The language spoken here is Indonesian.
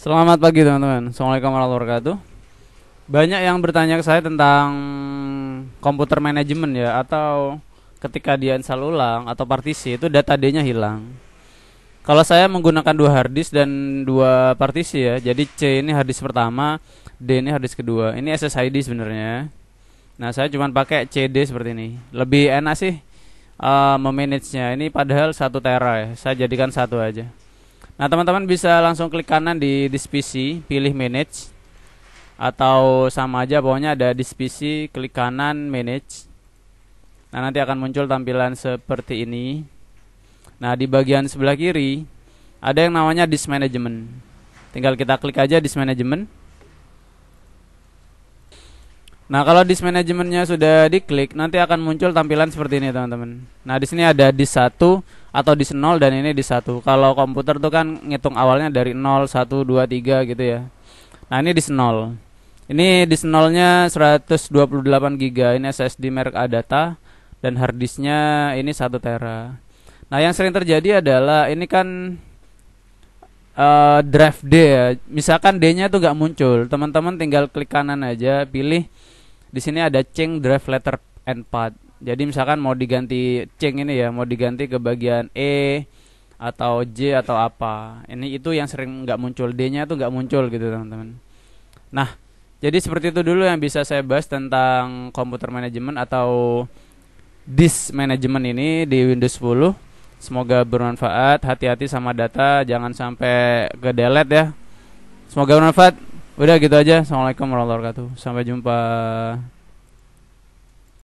Selamat pagi teman-teman. Assalamualaikum warahmatullahi wabarakatuh. Banyak yang bertanya ke saya tentang komputer manajemen ya atau ketika dia install ulang atau partisi itu data D-nya hilang. Kalau saya menggunakan dua harddisk dan dua partisi ya. Jadi C ini harddisk pertama, D ini harddisk kedua. Ini SSID sebenarnya. Nah, saya cuma pakai CD seperti ini. Lebih enak sih uh, memanage-nya. Ini padahal satu tera ya. Saya jadikan satu aja. Nah, teman-teman bisa langsung klik kanan di this PC, pilih manage atau sama aja pokoknya ada this PC, klik kanan manage. Nah, nanti akan muncul tampilan seperti ini. Nah, di bagian sebelah kiri ada yang namanya disk management. Tinggal kita klik aja disk management. Nah, kalau disk manajemennya sudah diklik, nanti akan muncul tampilan seperti ini, teman-teman. Nah, di sini ada disk 1 atau disk 0 dan ini disk 1. Kalau komputer tuh kan ngitung awalnya dari 0, 1, 2, 3 gitu ya. Nah, ini disk 0. Ini disk 0-nya 128 GB, ini SSD merek Adata dan hard disknya ini 1 tera. Nah, yang sering terjadi adalah ini kan uh, drive D ya. Misalkan D-nya tuh gak muncul, teman-teman tinggal klik kanan aja, pilih di sini ada change drive letter and path. Jadi misalkan mau diganti change ini ya, mau diganti ke bagian E atau J atau apa. Ini itu yang sering nggak muncul D-nya tuh nggak muncul gitu teman-teman. Nah, jadi seperti itu dulu yang bisa saya bahas tentang komputer manajemen atau disk manajemen ini di Windows 10. Semoga bermanfaat. Hati-hati sama data, jangan sampai ke delete ya. Semoga bermanfaat. Udah gitu aja. Assalamualaikum warahmatullahi wabarakatuh. Sampai jumpa.